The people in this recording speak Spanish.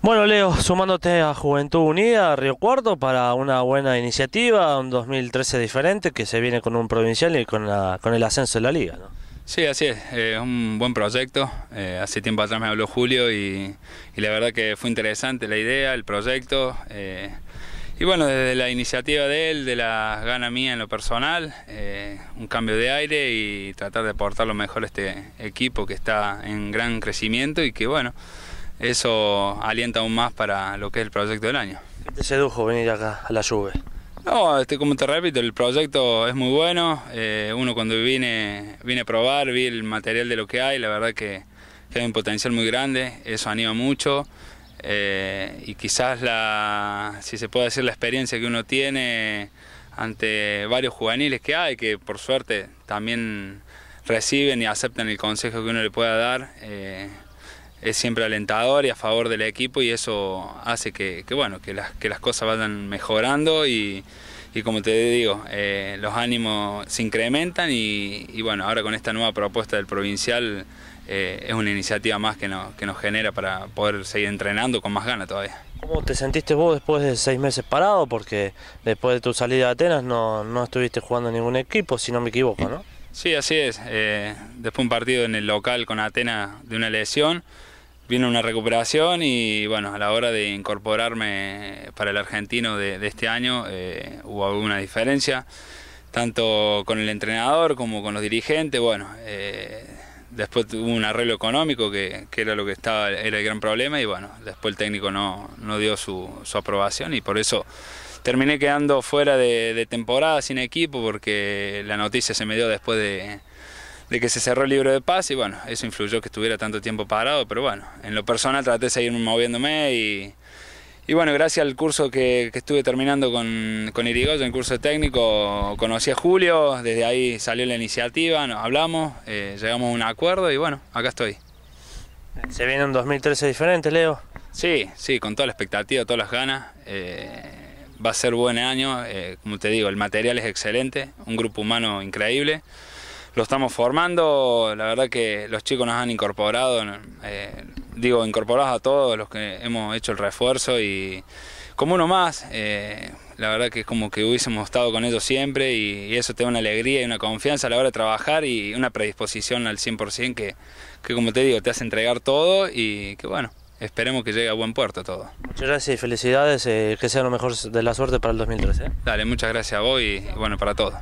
Bueno, Leo, sumándote a Juventud Unida, Río Cuarto, para una buena iniciativa, un 2013 diferente, que se viene con un provincial y con, el ascenso de la liga, ¿no? Sí, así es, es eh, un buen proyecto. Eh, hace tiempo atrás me habló Julio y, la verdad que fue interesante la idea, el proyecto. Eh, y bueno, desde la iniciativa de él, de la gana mía en lo personal, un cambio de aire y tratar de aportar lo mejor a este equipo que está en gran crecimiento y que bueno, eso alienta aún más para lo que es el proyecto del año. ¿Qué te sedujo venir acá a la sube? No, este, como te repito, el proyecto es muy bueno. Eh, uno cuando vine, vine a probar, vi el material de lo que hay, la verdad que, hay un potencial muy grande, eso anima mucho. Eh, y quizás la, si se puede decir, la experiencia que uno tiene ante varios juveniles que hay, que por suerte también reciben y aceptan el consejo que uno le pueda dar. Eh, es siempre alentador y a favor del equipo y eso hace que, bueno, que las, que las cosas vayan mejorando y, y como te digo, eh, los ánimos se incrementan y, bueno, ahora con esta nueva propuesta del provincial eh, es una iniciativa más que, que nos genera para poder seguir entrenando con más ganas todavía. ¿Cómo te sentiste vos después de seis meses parado? Porque después de tu salida de Atenas no, no estuviste jugando en ningún equipo, si no me equivoco, ¿no? Sí, así es. Eh, después un partido en el local con Atenas de una lesión vino una recuperación y bueno, a la hora de incorporarme para el argentino de, este año eh, hubo alguna diferencia, tanto con el entrenador como con los dirigentes, bueno, eh, después hubo un arreglo económico que, era lo que estaba, era el gran problema y bueno, después el técnico no, dio su, aprobación y por eso terminé quedando fuera de temporada sin equipo porque la noticia se me dio después de de que se cerró el libro de paz y bueno, eso influyó que estuviera tanto tiempo parado, pero bueno, en lo personal traté de seguir moviéndome y, y bueno, gracias al curso que, estuve terminando con, con Irigoyen, el curso técnico, conocí a Julio, desde ahí salió la iniciativa, nos hablamos, eh, llegamos a un acuerdo y bueno, acá estoy. ¿Se viene un 2013 diferente, Leo? Sí, sí, con toda la expectativa, todas las ganas. Eh, va a ser buen año, eh, como te digo, el material es excelente, un grupo humano increíble lo estamos formando. La verdad que los chicos nos han incorporado, eh, digo, incorporados a todos los que hemos hecho el refuerzo y como uno más. Eh, la verdad que es como que hubiésemos estado con ellos siempre y, eso te da una alegría y una confianza a la hora de trabajar y una predisposición al 100% que, que como te digo, te hace entregar todo y que bueno, esperemos que llegue a buen puerto todo. Muchas gracias y felicidades, eh, que sea lo mejor de la suerte para el 2013. Dale, muchas gracias a vos y, y bueno, para todos.